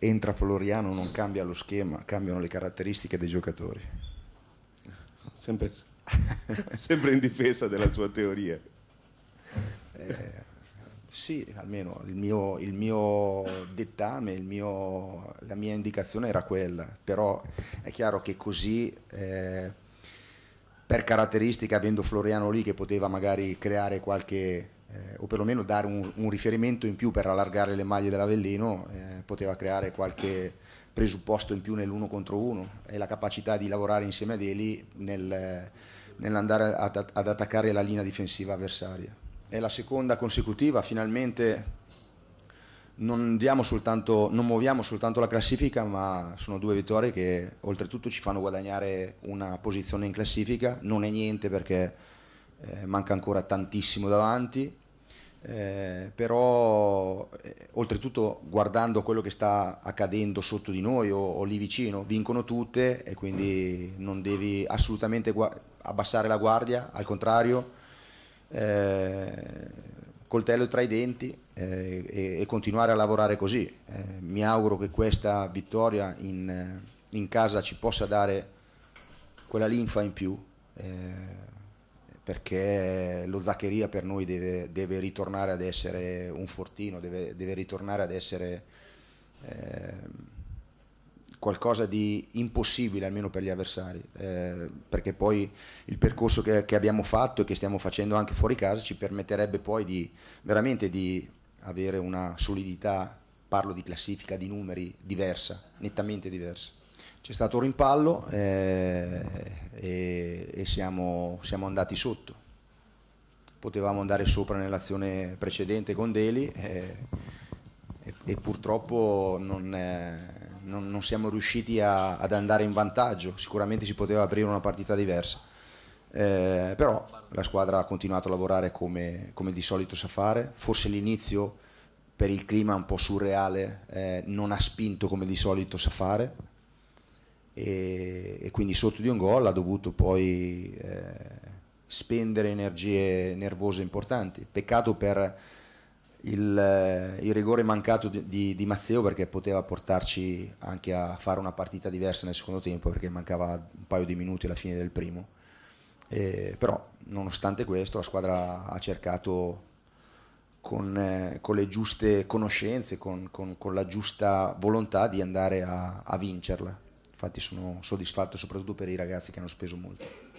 entra Floriano non cambia lo schema, cambiano le caratteristiche dei giocatori. Sempre, sempre in difesa della sua teoria. Eh, sì, almeno il mio, il mio dettame, il mio, la mia indicazione era quella, però è chiaro che così... Eh, per caratteristica, avendo Floriano lì che poteva magari creare qualche eh, o perlomeno dare un, un, riferimento in più per allargare le maglie dell'Avellino, eh, poteva creare qualche presupposto in più nell'uno contro uno e la capacità di lavorare insieme ad Eli nel, nell'andare ad, ad attaccare la linea difensiva avversaria. È la seconda consecutiva, finalmente non, soltanto, non, muoviamo soltanto la classifica, ma sono due vittorie che oltretutto ci fanno guadagnare una posizione in classifica. Non è niente perché eh, manca ancora tantissimo davanti, eh, però eh, oltretutto guardando quello che sta accadendo sotto di noi o, o lì vicino, vincono tutte e quindi non devi assolutamente abbassare la guardia, al contrario, eh, coltello tra i denti eh, e, e, continuare a lavorare così. Eh, mi auguro che questa vittoria in, in, casa ci possa dare quella linfa in più perché lo Zaccheria per noi deve, deve, ritornare ad essere un fortino, deve, deve ritornare ad essere eh, qualcosa di impossibile almeno per gli avversari, eh, perché poi il percorso che, che, abbiamo fatto e che stiamo facendo anche fuori casa ci permetterebbe poi di veramente di avere una solidità, parlo di classifica, di numeri diversa, nettamente diversa. C'è stato un rimpallo. Eh, e, e siamo, siamo, andati sotto. Potevamo andare sopra nell'azione precedente con Deli e, eh, e, e purtroppo non, eh, non, non, siamo riusciti a, ad andare in vantaggio, sicuramente si poteva aprire una partita diversa. Eh, però la squadra ha continuato a lavorare come, come di solito sa fare, forse l'inizio per il clima un po' surreale eh, non ha spinto come di solito sa fare e, quindi sotto di un gol ha dovuto poi eh, spendere energie nervose importanti. Peccato per il, eh, il rigore mancato di, di, di, Mazzeo perché poteva portarci anche a fare una partita diversa nel secondo tempo perché mancava un paio di minuti alla fine del primo. Eh, però nonostante questo la squadra ha cercato con, eh, con le giuste conoscenze, con, con, con, la giusta volontà di andare a, a vincerla infatti sono soddisfatto soprattutto per i ragazzi che hanno speso molto.